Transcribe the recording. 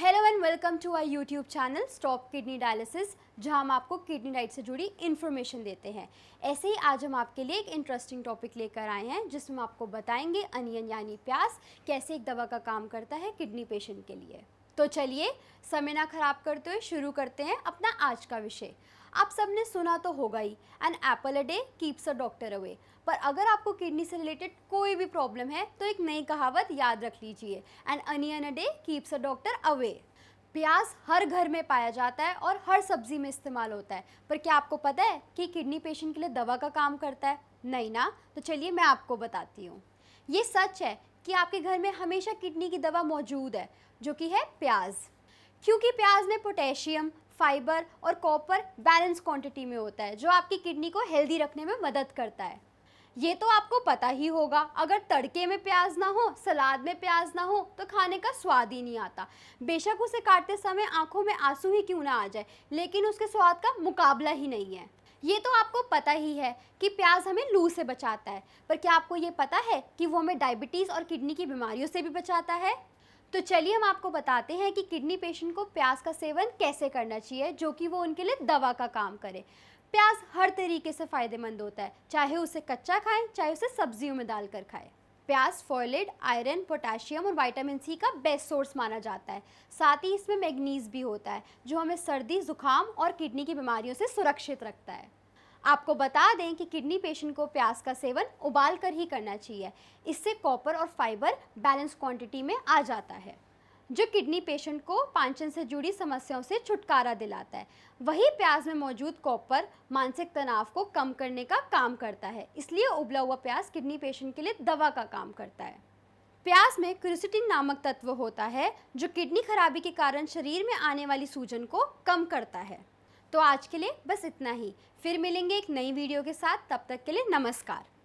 hello and welcome to our YouTube channel stop kidney dialysis जहां हम आपको kidney diet से जुड़ी इन्फॉर्मेशन देते हैं ऐसे ही आज हम आपके लिए एक इंटरेस्टिंग टॉपिक लेकर आए हैं जिसमें आपको बताएंगे अनियन यानी प्याज कैसे एक दवा का काम करता है किडनी पेशेंट के लिए तो चलिए समय ना खराब करते हुए शुरू करते हैं अपना आज का विषय आप सबने सुना तो होगा ही an apple a day keeps a doctor away पर अगर आपको किडनी से रिलेटेड कोई भी प्रॉब्लम है तो एक नई कहावत याद रख लीजिए an onion a day keeps a doctor away प्याज हर घर में पाया जाता है और हर सब्जी में इस्तेमाल होता है पर क्या आपको पता है कि किडनी पेशेंट के लिए दवा का काम करता है नहीं ना तो चलिए मैं आपको बताती हूँ ये सच है कि आपके घर में हमेशा किडनी की दवा मौजूद है जो कि है प्याज क्योंकि प्याज में पोटेशियम फाइबर और कॉपर बैलेंस क्वांटिटी में होता है जो आपकी किडनी को हेल्दी रखने में मदद करता है ये तो आपको पता ही होगा अगर तड़के में प्याज ना हो सलाद में प्याज ना हो तो खाने का स्वाद ही नहीं आता बेशक उसे काटते समय आंखों में आंसू ही क्यों ना आ जाए लेकिन उसके स्वाद का मुकाबला ही नहीं है ये तो आपको पता ही है कि प्याज हमें लू से बचाता है पर क्या आपको ये पता है कि वो हमें डायबिटीज़ और किडनी की बीमारियों से भी बचाता है तो चलिए हम आपको बताते हैं कि किडनी पेशेंट को प्याज का सेवन कैसे करना चाहिए जो कि वो उनके लिए दवा का काम करे प्याज हर तरीके से फ़ायदेमंद होता है चाहे उसे कच्चा खाएं चाहे उसे सब्जियों में डालकर खाएं प्याज फॉयलेट आयरन पोटाशियम और विटामिन सी का बेस्ट सोर्स माना जाता है साथ ही इसमें मैग्नीज भी होता है जो हमें सर्दी जुकाम और किडनी की बीमारियों से सुरक्षित रखता है आपको बता दें कि किडनी पेशेंट को प्याज का सेवन उबाल कर ही करना चाहिए इससे कॉपर और फाइबर बैलेंस क्वांटिटी में आ जाता है जो किडनी पेशेंट को पाचन से जुड़ी समस्याओं से छुटकारा दिलाता है वही प्याज में मौजूद कॉपर मानसिक तनाव को कम करने का काम करता है इसलिए उबला हुआ प्याज किडनी पेशेंट के लिए दवा का काम करता है प्याज में क्रिसिटिन नामक तत्व होता है जो किडनी खराबी के कारण शरीर में आने वाली सूजन को कम करता है तो आज के लिए बस इतना ही फिर मिलेंगे एक नई वीडियो के साथ तब तक के लिए नमस्कार